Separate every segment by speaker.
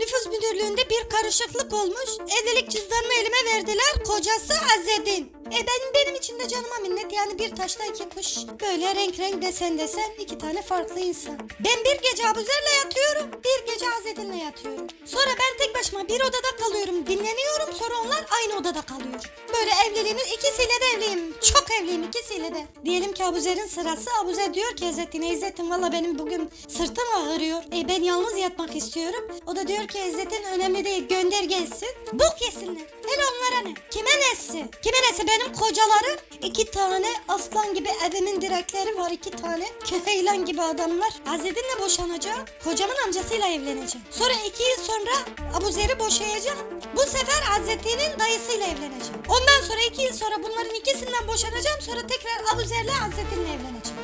Speaker 1: Nüfus müdürlüğünde bir karışıklık olmuş. Evlilik cüzdanımı elime verdiler. Kocası Azed'in. E ben benim için de canıma minnet. Yani bir taşta iki kuş. Böyle renk renk desen desen iki tane farklı insan. Ben bir gece Abuzer'le yatıyorum. Bir gece Azed'inle yatıyorum. Sonra ben tek başıma bir odada kalıyorum. Dinleniyorum. Sonra onlar aynı odada kalıyor. Böyle evliliğimiz ikisiyle de evliyim. Çok evliyim ikisiyle de. Diyelim ki Abuzer'in sırası. Abuzer diyor ki İzzettin'e İzzettin valla benim bugün sırtım ağrıyor. E ben yalnız yatmak istiyorum. O da diyor Buradaki ezzetin önemli değil. Gönder gelsin. Bok yesinler. Hele onlara ne? Kime nesi? Kime nesi? Benim kocalarım İki tane aslan gibi evimin direkleri var. iki tane keheylan gibi adamlar. Azedin'le boşanacağım. Kocamın amcasıyla evleneceğim. Sonra iki yıl sonra Abu Zer'i boşayacağım. Bu sefer Azzettin'in dayısıyla evleneceğim. Ondan sonra iki yıl sonra bunların ikisinden boşanacağım. Sonra tekrar Abu Zer'le Azzettin'le evleneceğim.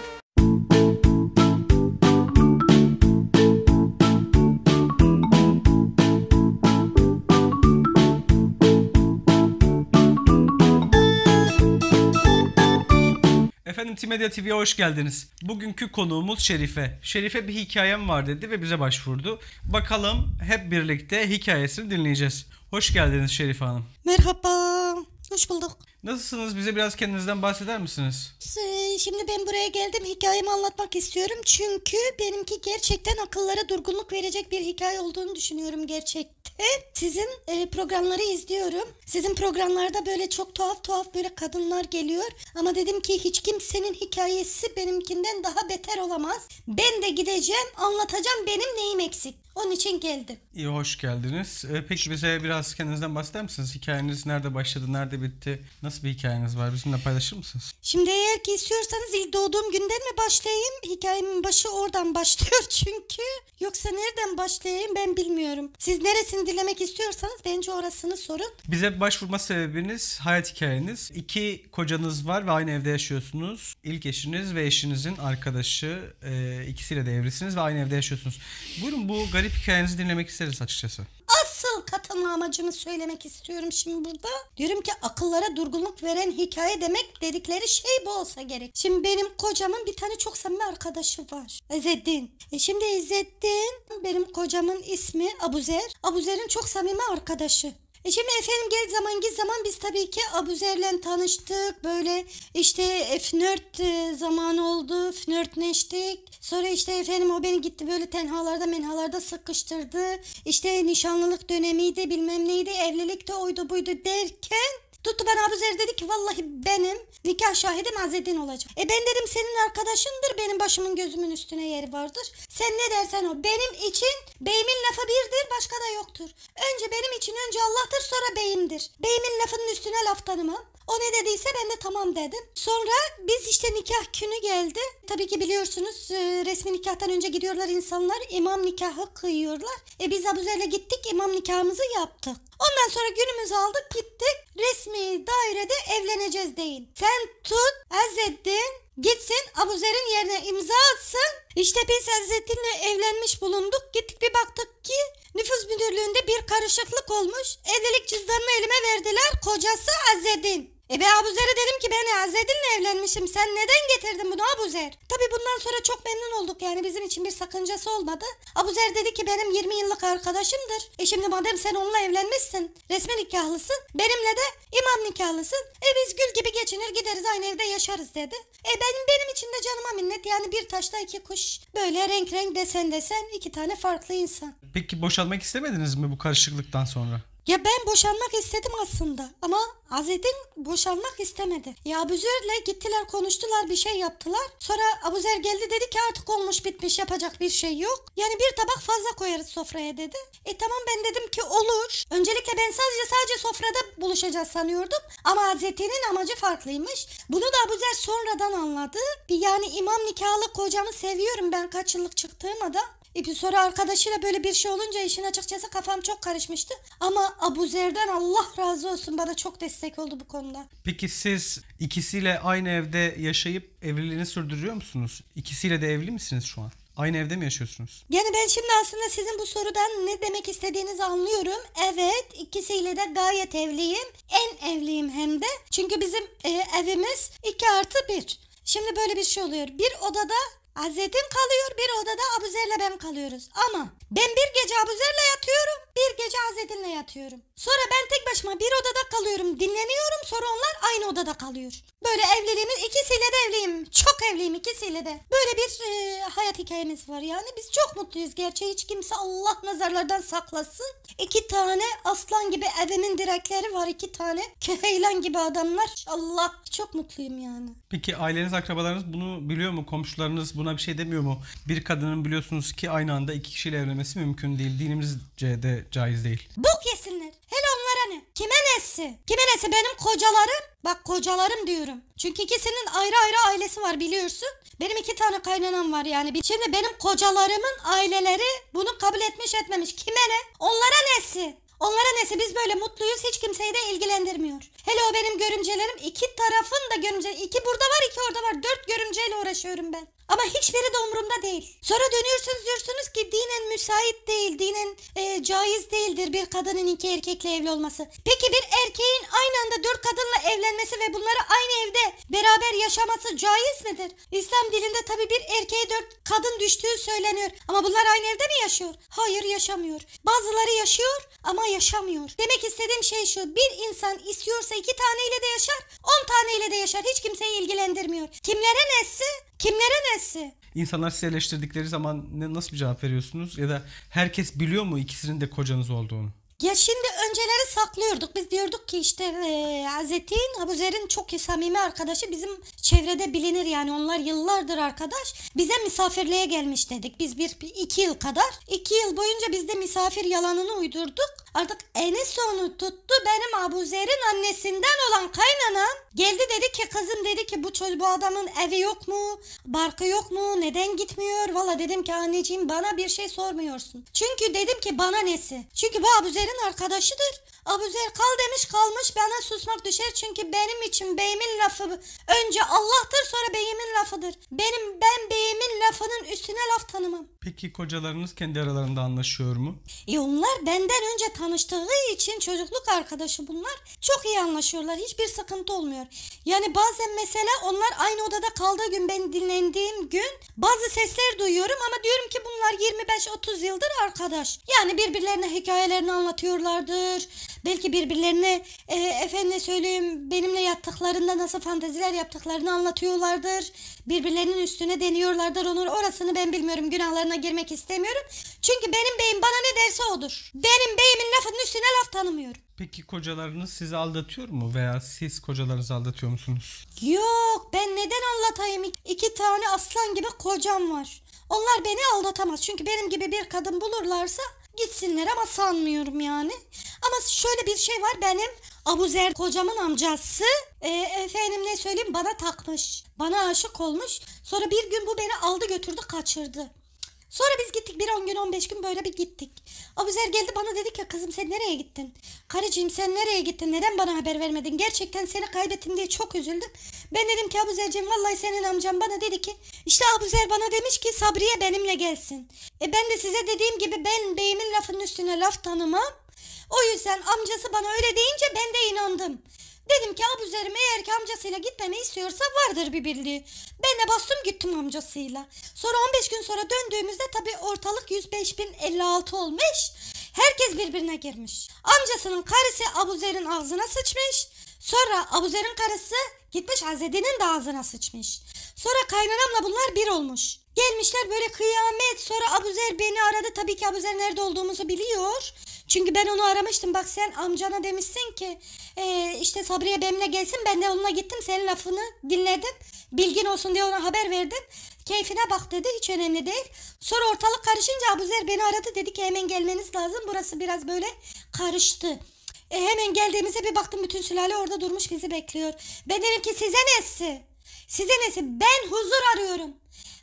Speaker 2: Multimedya TV'ye hoş geldiniz. Bugünkü konuğumuz Şerife. Şerife bir hikayem var dedi ve bize başvurdu. Bakalım hep birlikte hikayesini dinleyeceğiz. Hoş geldiniz Şerife Hanım.
Speaker 1: Merhaba. Hoş bulduk.
Speaker 2: Nasılsınız? Bize biraz kendinizden bahseder misiniz?
Speaker 1: Ee, şimdi ben buraya geldim. Hikayemi anlatmak istiyorum. Çünkü benimki gerçekten akıllara durgunluk verecek bir hikaye olduğunu düşünüyorum gerçekte. Sizin e, programları izliyorum. Sizin programlarda böyle çok tuhaf tuhaf böyle kadınlar geliyor. Ama dedim ki hiç kimsenin hikayesi benimkinden daha beter olamaz. Ben de gideceğim anlatacağım benim neyim eksik. Onun için geldim.
Speaker 2: İyi hoş geldiniz. Ee, peki bize biraz kendinizden bahseder misiniz? Hikayeniz nerede başladı, nerede bitti? Nasıl bir hikayeniz var? Bizimle paylaşır mısınız?
Speaker 1: Şimdi eğer ki istiyorsanız ilk doğduğum günden mi başlayayım? Hikayemin başı oradan başlıyor çünkü. Yoksa nereden başlayayım ben bilmiyorum. Siz neresini dilemek istiyorsanız bence orasını sorun.
Speaker 2: Bize başvurma sebebiniz hayat hikayeniz. İki kocanız var ve aynı evde yaşıyorsunuz. İlk eşiniz ve eşinizin arkadaşı. E, ikisiyle de evlisiniz ve aynı evde yaşıyorsunuz. Buyurun bu garip garip hikayenizi dinlemek isteriz açıkçası.
Speaker 1: Asıl katılma amacımı söylemek istiyorum şimdi burada. Diyorum ki akıllara durgunluk veren hikaye demek dedikleri şey bu olsa gerek. Şimdi benim kocamın bir tane çok samimi arkadaşı var. İzzettin. E şimdi İzzettin benim kocamın ismi Abuzer. Abuzer'in çok samimi arkadaşı. E şimdi efendim gel zaman git zaman biz tabii ki Abuzer'le tanıştık. Böyle işte e, Fnört e, zaman oldu. Flörtleştik. Sonra işte efendim o beni gitti böyle tenhalarda menhalarda sıkıştırdı. İşte nişanlılık dönemiydi bilmem neydi evlilik de oydu buydu derken Tuttu bana Abu Zer dedi ki vallahi benim nikah şahidim Azedin olacak. E ben dedim senin arkadaşındır benim başımın gözümün üstüne yeri vardır. Sen ne dersen o benim için beyimin lafı birdir başka da yoktur. Önce benim için önce Allah'tır sonra beyimdir. Beyimin lafının üstüne laf tanımam. O ne dediyse ben de tamam dedim. Sonra biz işte nikah günü geldi. Tabii ki biliyorsunuz e, resmi nikahtan önce gidiyorlar insanlar. İmam nikahı kıyıyorlar. E biz Abuzer'le gittik imam nikahımızı yaptık. Ondan sonra günümüzü aldık gittik. Resmi dairede evleneceğiz deyin. Sen tut Azzeddin gitsin Abuzer'in yerine imza atsın. İşte biz Hazretin'le evlenmiş bulunduk. Gittik bir baktık ki nüfus müdürlüğünde bir karışıklık olmuş. Evlilik cüzdanını elime verdiler. Kocası Hazretin. E ben Abuzer dedim ki ben Azedil'le evlenmişim. Sen neden getirdin bunu Abuzer? Tabii bundan sonra çok memnun olduk yani bizim için bir sakıncası olmadı. Abuzer dedi ki benim 20 yıllık arkadaşımdır. E şimdi madem sen onunla evlenmişsin, resmi nikahlısın, benimle de imam nikahlısın. E biz gül gibi geçinir gideriz aynı evde yaşarız dedi. E benim benim için de canıma minnet yani bir taşla iki kuş. Böyle renk renk desen desen iki tane farklı insan.
Speaker 2: Peki boşalmak istemediniz mi bu karışıklıktan sonra?
Speaker 1: Ya ben boşanmak istedim aslında ama Azed'in boşanmak istemedi. Ya Abuzer'le gittiler konuştular bir şey yaptılar. Sonra Abuzer geldi dedi ki artık olmuş bitmiş yapacak bir şey yok. Yani bir tabak fazla koyarız sofraya dedi. E tamam ben dedim ki olur. Öncelikle ben sadece sadece sofrada buluşacağız sanıyordum. Ama Hazreti'nin amacı farklıymış. Bunu da Abuzer sonradan anladı. Bir yani imam nikahlı kocamı seviyorum ben kaç yıllık çıktığıma da. E, İpi sonra arkadaşıyla böyle bir şey olunca işin açıkçası kafam çok karışmıştı. Ama Abu Zer'den Allah razı olsun bana çok destek oldu bu konuda.
Speaker 2: Peki siz ikisiyle aynı evde yaşayıp evliliğini sürdürüyor musunuz? İkisiyle de evli misiniz şu an? Aynı evde mi yaşıyorsunuz?
Speaker 1: Yani ben şimdi aslında sizin bu sorudan ne demek istediğinizi anlıyorum. Evet ikisiyle de gayet evliyim. En evliyim hem de. Çünkü bizim e, evimiz 2 artı 1. Şimdi böyle bir şey oluyor. Bir odada Hazretin kalıyor bir odada Abuzer'le ben kalıyoruz. Ama ben bir gece Abuzer'le yatıyorum bir gece azetinle yatıyorum. Sonra ben tek başıma bir odada kalıyorum dinleniyorum sonra onlar aynı odada kalıyor. Böyle evliliğimiz ikisiyle de evliyim. Çok çok evliyim ikisiyle de. Böyle bir e, hayat hikayemiz var yani. Biz çok mutluyuz. Gerçi hiç kimse Allah nazarlardan saklasın. İki tane aslan gibi evimin direkleri var. iki tane keheylan gibi adamlar. Allah çok mutluyum yani.
Speaker 2: Peki aileniz, akrabalarınız bunu biliyor mu? Komşularınız buna bir şey demiyor mu? Bir kadının biliyorsunuz ki aynı anda iki kişiyle evlenmesi mümkün değil. Dinimizce de caiz değil.
Speaker 1: Bok yesinler. Hele onlara ne? Kime nesi? Kime nesi? Benim kocalarım. Bak kocalarım diyorum. Çünkü ikisinin ayrı ayrı ailesi var biliyorsunuz biliyorsun. Benim iki tane kaynanam var yani. Şimdi benim kocalarımın aileleri bunu kabul etmiş etmemiş. Kime ne? Onlara nesi? Onlara nesi? Biz böyle mutluyuz. Hiç kimseyi de ilgilendirmiyor. Hele o benim görümcelerim iki tarafın da görümce iki burada var iki orada var dört görümceyle uğraşıyorum ben. Ama hiçbiri de umurumda değil. Sonra dönüyorsunuz diyorsunuz ki dinen müsait değil, dinen e, caiz değildir bir kadının iki erkekle evli olması. Peki bir erkeğin aynı anda dört kadınla evlenmesi ve bunları aynı evde beraber yaşaması caiz midir? İslam dilinde tabi bir erkeğe dört kadın düştüğü söyleniyor. Ama bunlar aynı evde mi yaşıyor? Hayır yaşamıyor. Bazıları yaşıyor ama yaşamıyor. Demek istediğim şey şu bir insan istiyorsa iki taneyle de yaşar, on taneyle de yaşar. Hiç kimseyi ilgilendirmiyor. Kimlere nesi? Kimlere nesi?
Speaker 2: İnsanlar sizi eleştirdikleri zaman ne, nasıl bir cevap veriyorsunuz? Ya da herkes biliyor mu ikisinin de kocanız olduğunu?
Speaker 1: Ya şimdi önceleri saklıyorduk. Biz diyorduk ki işte e, Hazretin Abu Zer'in çok samimi arkadaşı bizim çevrede bilinir yani onlar yıllardır arkadaş. Bize misafirliğe gelmiş dedik. Biz bir iki yıl kadar. iki yıl boyunca biz de misafir yalanını uydurduk. Artık en sonu tuttu. Benim Abu Zer'in annesinden olan kaynanam Geldi dedi ki kızım dedi ki bu çocuk bu adamın evi yok mu? Barkı yok mu? Neden gitmiyor? Valla dedim ki anneciğim bana bir şey sormuyorsun. Çünkü dedim ki bana nesi? Çünkü bu Abuzer'in arkadaşıdır. Abuzer kal demiş kalmış bana susmak düşer çünkü benim için beyimin lafı önce Allah'tır sonra beyimin lafıdır. Benim ben beyimin lafı ben üstüne laf tanımam.
Speaker 2: Peki kocalarınız kendi aralarında anlaşıyor mu?
Speaker 1: E onlar benden önce tanıştığı için çocukluk arkadaşı bunlar. Çok iyi anlaşıyorlar. Hiçbir sıkıntı olmuyor. Yani bazen mesela onlar aynı odada kaldığı gün ben dinlendiğim gün bazı sesler duyuyorum ama diyorum ki bunlar 25-30 yıldır arkadaş. Yani birbirlerine hikayelerini anlatıyorlardır. Belki birbirlerine e, efendim söyleyeyim benimle yattıklarında nasıl fanteziler yaptıklarını anlatıyorlardır. Birbirlerinin üstüne deniyorlardır. Onlar orası orasını ben bilmiyorum. Günahlarına girmek istemiyorum. Çünkü benim beyim bana ne derse odur. Benim beyimin lafının üstüne laf tanımıyorum.
Speaker 2: Peki kocalarınız sizi aldatıyor mu veya siz kocalarınızı aldatıyor musunuz?
Speaker 1: Yok ben neden anlatayım? İki tane aslan gibi kocam var. Onlar beni aldatamaz. Çünkü benim gibi bir kadın bulurlarsa gitsinler ama sanmıyorum yani. Ama şöyle bir şey var benim Abuzer kocamın amcası e, efendim ne söyleyeyim bana takmış. Bana aşık olmuş. Sonra bir gün bu beni aldı götürdü kaçırdı. Sonra biz gittik bir 10 gün 15 gün böyle bir gittik. Abuzer geldi bana dedi ki kızım sen nereye gittin? Karıcığım sen nereye gittin? Neden bana haber vermedin? Gerçekten seni kaybettim diye çok üzüldüm. Ben dedim ki Abuzer'cim vallahi senin amcam bana dedi ki işte Abuzer bana demiş ki Sabriye benimle gelsin. E ben de size dediğim gibi ben beyimin lafının üstüne laf tanımam. O yüzden amcası bana öyle deyince ben de inandım. Dedim ki ab üzerime eğer ki amcasıyla gitmemi istiyorsa vardır bir birliği. Ben de bastım gittim amcasıyla. Sonra 15 gün sonra döndüğümüzde tabi ortalık 105.056 olmuş. Herkes birbirine girmiş. Amcasının karısı Abuzer'in ağzına sıçmış. Sonra Abuzer'in karısı gitmiş Azedi'nin de ağzına sıçmış. Sonra kaynanamla bunlar bir olmuş. Gelmişler böyle kıyamet. Sonra Abuzer beni aradı. Tabii ki Abuzer nerede olduğumuzu biliyor. Çünkü ben onu aramıştım. Bak sen amcana demişsin ki e, işte Sabriye benimle gelsin. Ben de onunla gittim. Senin lafını dinledim. Bilgin olsun diye ona haber verdim. Keyfine bak dedi. Hiç önemli değil. Sonra ortalık karışınca Abuzer beni aradı. Dedi ki hemen gelmeniz lazım. Burası biraz böyle karıştı. E, hemen geldiğimize bir baktım bütün sülale orada durmuş bizi bekliyor. Ben dedim ki size nesi? Size nesi? Ben huzur arıyorum.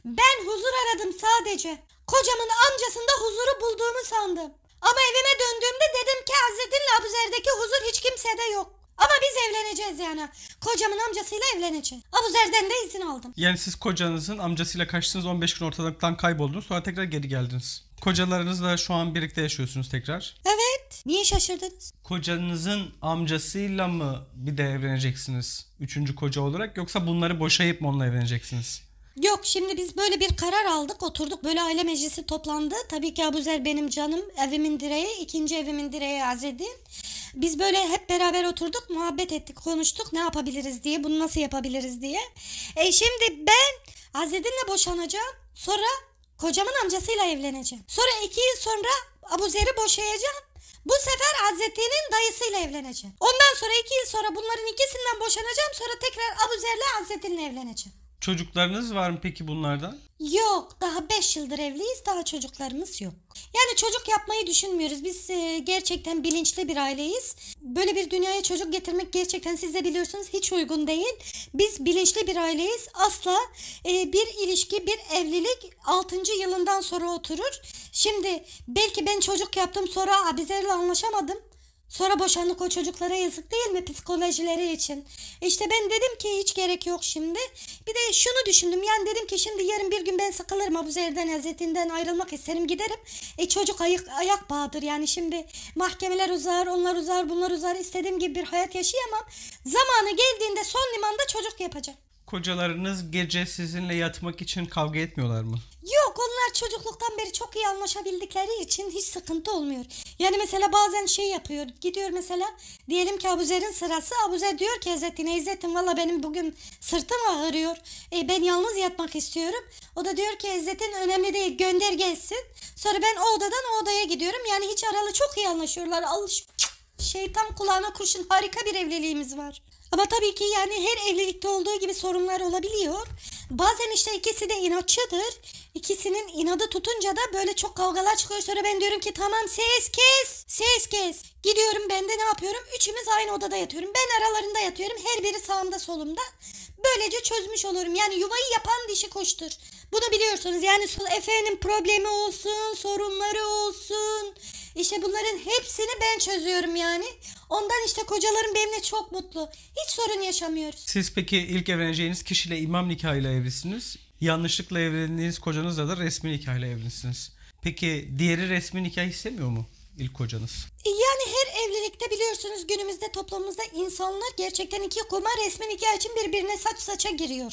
Speaker 1: Ben huzur aradım sadece. Kocamın amcasında huzuru bulduğumu sandım. Ama evime döndüğümde dedim ki Azzettin'le Abuzer'deki huzur hiç kimsede yok. Ama biz evleneceğiz yani. Kocamın amcasıyla evleneceğiz. Abuzer'den de izin aldım.
Speaker 2: Yani siz kocanızın amcasıyla kaçtınız 15 gün ortalıktan kayboldunuz sonra tekrar geri geldiniz. Kocalarınızla şu an birlikte yaşıyorsunuz tekrar.
Speaker 1: Evet. Niye şaşırdınız?
Speaker 2: Kocanızın amcasıyla mı bir de evleneceksiniz? Üçüncü koca olarak yoksa bunları boşayıp mı onunla evleneceksiniz?
Speaker 1: Yok şimdi biz böyle bir karar aldık oturduk böyle aile meclisi toplandı. Tabii ki Abuzer benim canım evimin direği ikinci evimin direği Azedin. Biz böyle hep beraber oturduk muhabbet ettik konuştuk ne yapabiliriz diye bunu nasıl yapabiliriz diye. E şimdi ben Azedin'le boşanacağım sonra kocamın amcasıyla evleneceğim. Sonra iki yıl sonra Abuzer'i boşayacağım. Bu sefer Hazreti'nin dayısıyla evleneceğim. Ondan sonra iki yıl sonra bunların ikisinden boşanacağım. Sonra tekrar Abuzer'le Hazreti'nin evleneceğim.
Speaker 2: Çocuklarınız var mı peki bunlardan?
Speaker 1: Yok daha 5 yıldır evliyiz daha çocuklarımız yok. Yani çocuk yapmayı düşünmüyoruz. Biz e, gerçekten bilinçli bir aileyiz. Böyle bir dünyaya çocuk getirmek gerçekten siz de biliyorsunuz hiç uygun değil. Biz bilinçli bir aileyiz. Asla e, bir ilişki bir evlilik 6. yılından sonra oturur. Şimdi belki ben çocuk yaptım sonra abizerle anlaşamadım. Sonra boşanlık o çocuklara yazık değil mi psikolojileri için? İşte ben dedim ki hiç gerek yok şimdi. Bir de şunu düşündüm yani dedim ki şimdi yarın bir gün ben sıkılırım Abu Zer'den Hazretinden ayrılmak isterim giderim. E çocuk ayak, ayak bağdır yani şimdi mahkemeler uzar onlar uzar bunlar uzar istediğim gibi bir hayat yaşayamam. Zamanı geldiğinde son limanda çocuk yapacağım
Speaker 2: kocalarınız gece sizinle yatmak için kavga etmiyorlar mı?
Speaker 1: Yok onlar çocukluktan beri çok iyi anlaşabildikleri için hiç sıkıntı olmuyor. Yani mesela bazen şey yapıyor. Gidiyor mesela diyelim ki Abuzer'in sırası. Abuzer diyor ki Hazretine İzzettin valla benim bugün sırtım ağrıyor. E, ben yalnız yatmak istiyorum. O da diyor ki İzzettin önemli değil gönder gelsin. Sonra ben o odadan o odaya gidiyorum. Yani hiç aralı çok iyi anlaşıyorlar. Alış Şeytan kulağına kurşun harika bir evliliğimiz var. Ama tabii ki yani her evlilikte olduğu gibi sorunlar olabiliyor. Bazen işte ikisi de inatçıdır. İkisinin inadı tutunca da böyle çok kavgalar çıkıyor. Sonra ben diyorum ki tamam ses kes, ses kes. Gidiyorum ben de ne yapıyorum? Üçümüz aynı odada yatıyorum. Ben aralarında yatıyorum. Her biri sağımda solumda. Böylece çözmüş olurum. Yani yuvayı yapan dişi koştur. Bunu biliyorsunuz. Yani Efe'nin problemi olsun, sorunları olsun. İşte bunların hepsini ben çözüyorum yani. Ondan işte kocalarım benimle çok mutlu. Hiç sorun yaşamıyoruz.
Speaker 2: Siz peki ilk evleneceğiniz kişiyle imam nikahıyla evlisiniz. Yanlışlıkla evlendiğiniz kocanızla da resmi nikahla evlisiniz. Peki diğeri resmi nikah istemiyor mu? ilk kocanız?
Speaker 1: E, yani her evlilikte biliyorsunuz günümüzde toplumumuzda insanlar gerçekten iki kuma resmen iki için birbirine saç saça giriyor.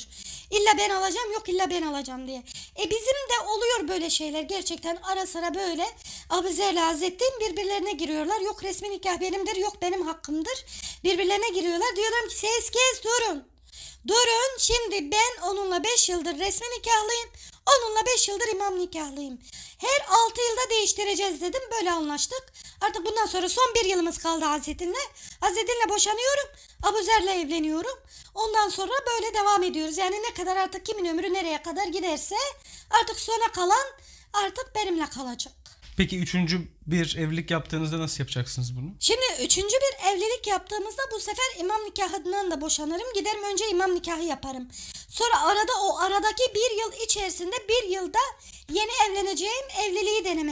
Speaker 1: İlla ben alacağım yok illa ben alacağım diye. E bizim de oluyor böyle şeyler gerçekten ara sıra böyle abize lazettin birbirlerine giriyorlar. Yok resmi nikah benimdir yok benim hakkımdır. Birbirlerine giriyorlar diyorlar ki ses kes durun. Durun şimdi ben onunla 5 yıldır resmi nikahlıyım. Onunla 5 yıldır imam nikahlıyım. Her 6 yılda değiştireceğiz dedim. Böyle anlaştık. Artık bundan sonra son bir yılımız kaldı Hazretin'le. Hazretin'le boşanıyorum. Abuzer'le evleniyorum. Ondan sonra böyle devam ediyoruz. Yani ne kadar artık kimin ömrü nereye kadar giderse artık sona kalan artık benimle kalacak.
Speaker 2: Peki üçüncü bir evlilik yaptığınızda nasıl yapacaksınız bunu?
Speaker 1: Şimdi üçüncü bir evlilik yaptığımızda bu sefer imam nikahından da boşanırım. Giderim önce imam nikahı yaparım. Sonra arada o aradaki bir yıl içerisinde bir yılda yeni evleneceğim evliliği deneme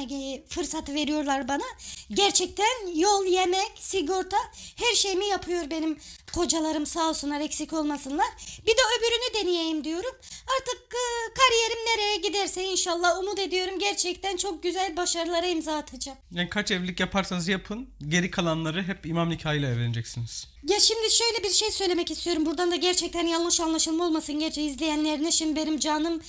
Speaker 1: fırsatı veriyorlar bana. Gerçekten yol, yemek, sigorta her şeyimi yapıyor benim kocalarım sağ olsunlar eksik olmasınlar. Bir de öbürünü deneyeyim diyorum. Artık e, kariyerim nereye giderse inşallah umut ediyorum. Gerçekten çok güzel başarılara imza atacağım.
Speaker 2: Yani kaç evlilik yaparsanız yapın geri kalanları hep imam nikahıyla evleneceksiniz.
Speaker 1: Ya şimdi şöyle bir şey söylemek istiyorum. Buradan da gerçekten yanlış anlaşılma olmasın. Gerçi izleyenlerine şimdi benim canım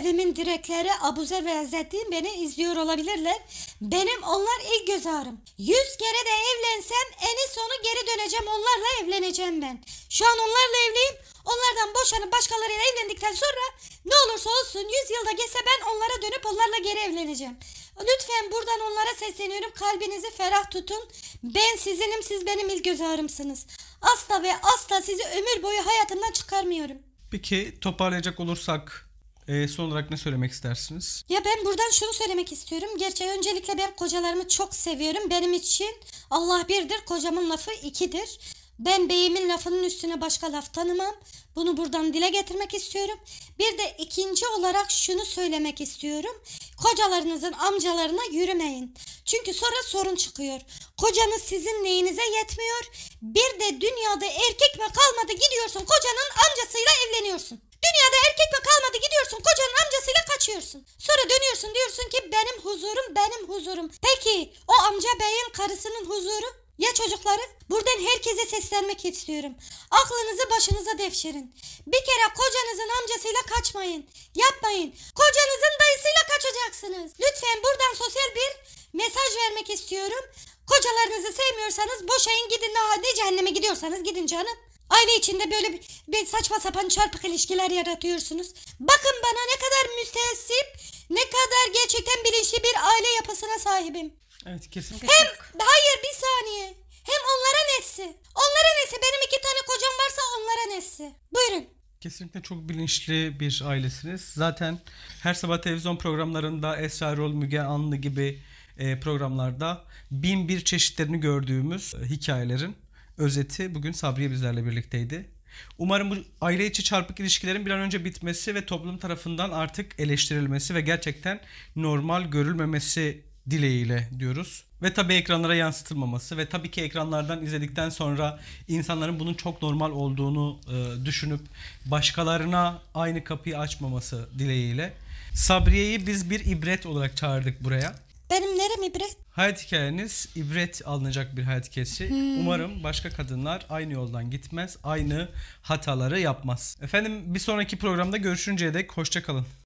Speaker 1: evimin direkleri abuze benzettiğim beni izliyor olabilirler. Benim onlar ilk göz ağrım. Yüz kere de evlensem eni sonu geri döneceğim onlarla evleneceğim ben. Şu an onlarla evliyim. Onlardan boşanıp başkalarıyla evlendikten sonra ne olursa olsun yüz yılda geçse ben onlara dönüp onlarla geri evleneceğim. Lütfen buradan onlara sesleniyorum. Kalbinizi ferah tutun. Ben sizinim, siz benim ilk ağrımsınız. Asla ve asla sizi ömür boyu hayatımdan çıkarmıyorum.
Speaker 2: Peki toparlayacak olursak e, son olarak ne söylemek istersiniz?
Speaker 1: Ya ben buradan şunu söylemek istiyorum. Gerçi öncelikle ben kocalarımı çok seviyorum. Benim için Allah birdir, kocamın lafı ikidir. Ben beyimin lafının üstüne başka laf tanımam. Bunu buradan dile getirmek istiyorum. Bir de ikinci olarak şunu söylemek istiyorum. Kocalarınızın amcalarına yürümeyin. Çünkü sonra sorun çıkıyor. Kocanız sizin neyinize yetmiyor. Bir de dünyada erkek mi kalmadı gidiyorsun kocanın amcasıyla evleniyorsun. Dünyada erkek mi kalmadı gidiyorsun kocanın amcasıyla kaçıyorsun. Sonra dönüyorsun diyorsun ki benim huzurum benim huzurum. Peki o amca beyin karısının huzuru? Ya çocukları? Buradan herkese seslenmek istiyorum. Aklınızı başınıza devşirin. Bir kere kocanızın amcasıyla kaçmayın. Yapmayın. Kocanızın dayısıyla kaçacaksınız. Lütfen buradan sosyal bir mesaj vermek istiyorum. Kocalarınızı sevmiyorsanız boşayın gidin. Aa, ne cehenneme gidiyorsanız gidin canım. Aile içinde böyle bir, bir saçma sapan çarpık ilişkiler yaratıyorsunuz. Bakın bana ne kadar müstehsip, ne kadar gerçekten bilinçli bir aile yapısına sahibim. Evet kesinlikle. Hem hayır bir saniye. Hem onlara nesi? Onlara nesi? Benim iki tane kocam varsa onlara nesi?
Speaker 2: Buyurun. Kesinlikle çok bilinçli bir ailesiniz. Zaten her sabah televizyon programlarında Esra Rol, Müge Anlı gibi e, programlarda bin bir çeşitlerini gördüğümüz e, hikayelerin özeti bugün Sabriye bizlerle birlikteydi. Umarım bu aile içi çarpık ilişkilerin bir an önce bitmesi ve toplum tarafından artık eleştirilmesi ve gerçekten normal görülmemesi dileğiyle diyoruz. Ve tabi ekranlara yansıtılmaması ve tabii ki ekranlardan izledikten sonra insanların bunun çok normal olduğunu e, düşünüp başkalarına aynı kapıyı açmaması dileğiyle. Sabriye'yi biz bir ibret olarak çağırdık buraya. Benim nerem ibret? Hayat hikayeniz ibret alınacak bir hayat hikayesi. Hmm. Umarım başka kadınlar aynı yoldan gitmez, aynı hataları yapmaz. Efendim bir sonraki programda görüşünceye dek hoşçakalın.